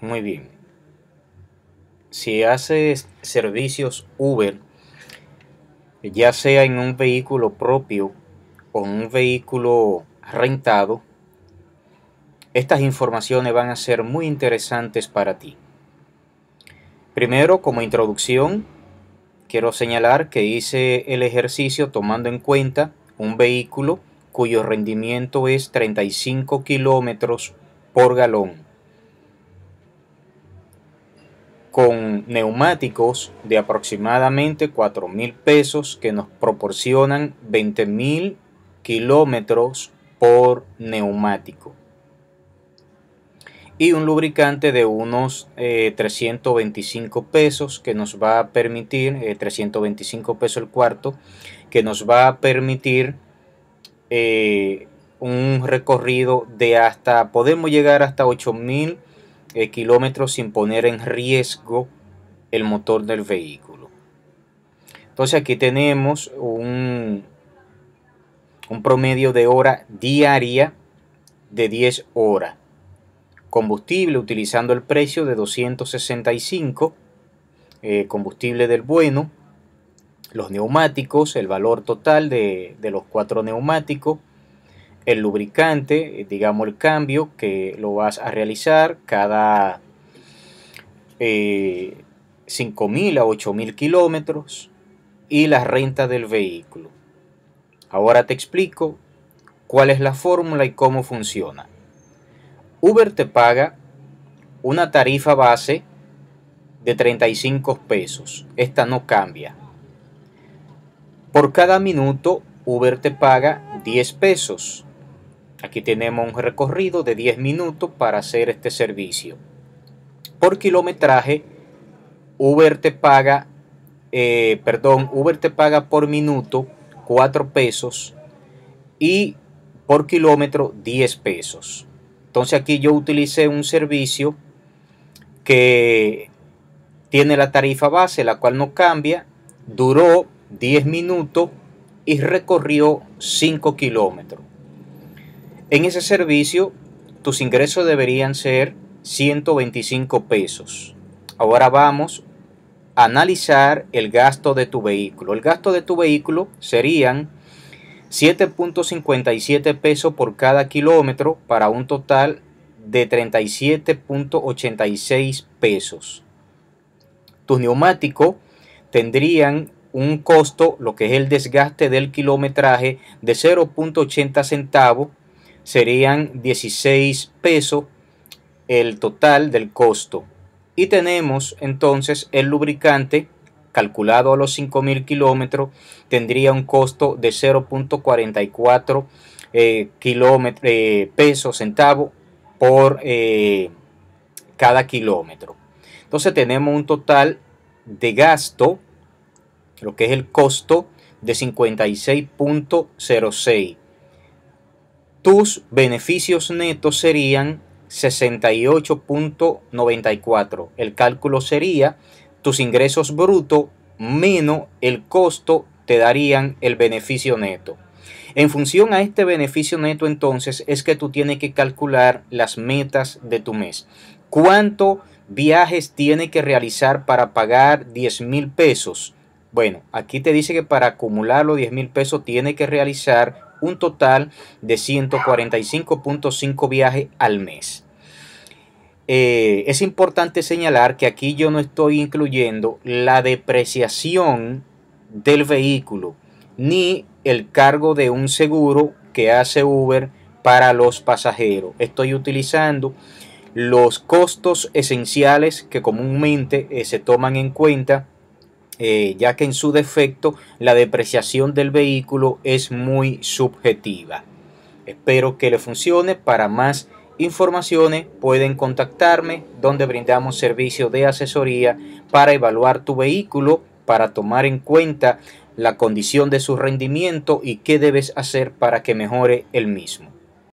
Muy bien. Si haces servicios Uber, ya sea en un vehículo propio o en un vehículo rentado, estas informaciones van a ser muy interesantes para ti. Primero, como introducción, quiero señalar que hice el ejercicio tomando en cuenta un vehículo cuyo rendimiento es 35 kilómetros por galón. con neumáticos de aproximadamente 4 mil pesos que nos proporcionan 20 mil kilómetros por neumático y un lubricante de unos 325 eh, pesos que nos va a permitir 325 eh, pesos el cuarto que nos va a permitir eh, un recorrido de hasta podemos llegar hasta 8000 eh, kilómetros sin poner en riesgo el motor del vehículo. Entonces aquí tenemos un, un promedio de hora diaria de 10 horas. Combustible utilizando el precio de 265, eh, combustible del bueno, los neumáticos, el valor total de los cuatro neumáticos, el lubricante, eh, digamos el cambio que lo vas a realizar cada 5.000 eh, a 8.000 kilómetros y la renta del vehículo. Ahora te explico cuál es la fórmula y cómo funciona. Uber te paga una tarifa base de 35 pesos. Esta no cambia. Por cada minuto Uber te paga 10 pesos Aquí tenemos un recorrido de 10 minutos para hacer este servicio. Por kilometraje, Uber te paga, eh, perdón, Uber te paga por minuto 4 pesos y por kilómetro 10 pesos. Entonces aquí yo utilicé un servicio que tiene la tarifa base, la cual no cambia, duró 10 minutos y recorrió 5 kilómetros. En ese servicio, tus ingresos deberían ser 125 pesos. Ahora vamos a analizar el gasto de tu vehículo. El gasto de tu vehículo serían 7.57 pesos por cada kilómetro para un total de 37.86 pesos. Tus neumáticos tendrían un costo, lo que es el desgaste del kilometraje, de 0.80 centavos serían 16 pesos el total del costo. Y tenemos entonces el lubricante calculado a los 5.000 kilómetros tendría un costo de 0.44 eh, eh, pesos centavo por eh, cada kilómetro. Entonces tenemos un total de gasto, lo que es el costo de 56.06 tus beneficios netos serían 68.94. El cálculo sería tus ingresos brutos menos el costo te darían el beneficio neto. En función a este beneficio neto entonces es que tú tienes que calcular las metas de tu mes. ¿Cuánto viajes tiene que realizar para pagar 10 mil pesos? Bueno, aquí te dice que para acumular los 10 mil pesos tiene que realizar un total de 145.5 viajes al mes. Eh, es importante señalar que aquí yo no estoy incluyendo la depreciación del vehículo ni el cargo de un seguro que hace Uber para los pasajeros. Estoy utilizando los costos esenciales que comúnmente eh, se toman en cuenta eh, ya que en su defecto la depreciación del vehículo es muy subjetiva. Espero que le funcione. Para más informaciones pueden contactarme donde brindamos servicio de asesoría para evaluar tu vehículo, para tomar en cuenta la condición de su rendimiento y qué debes hacer para que mejore el mismo.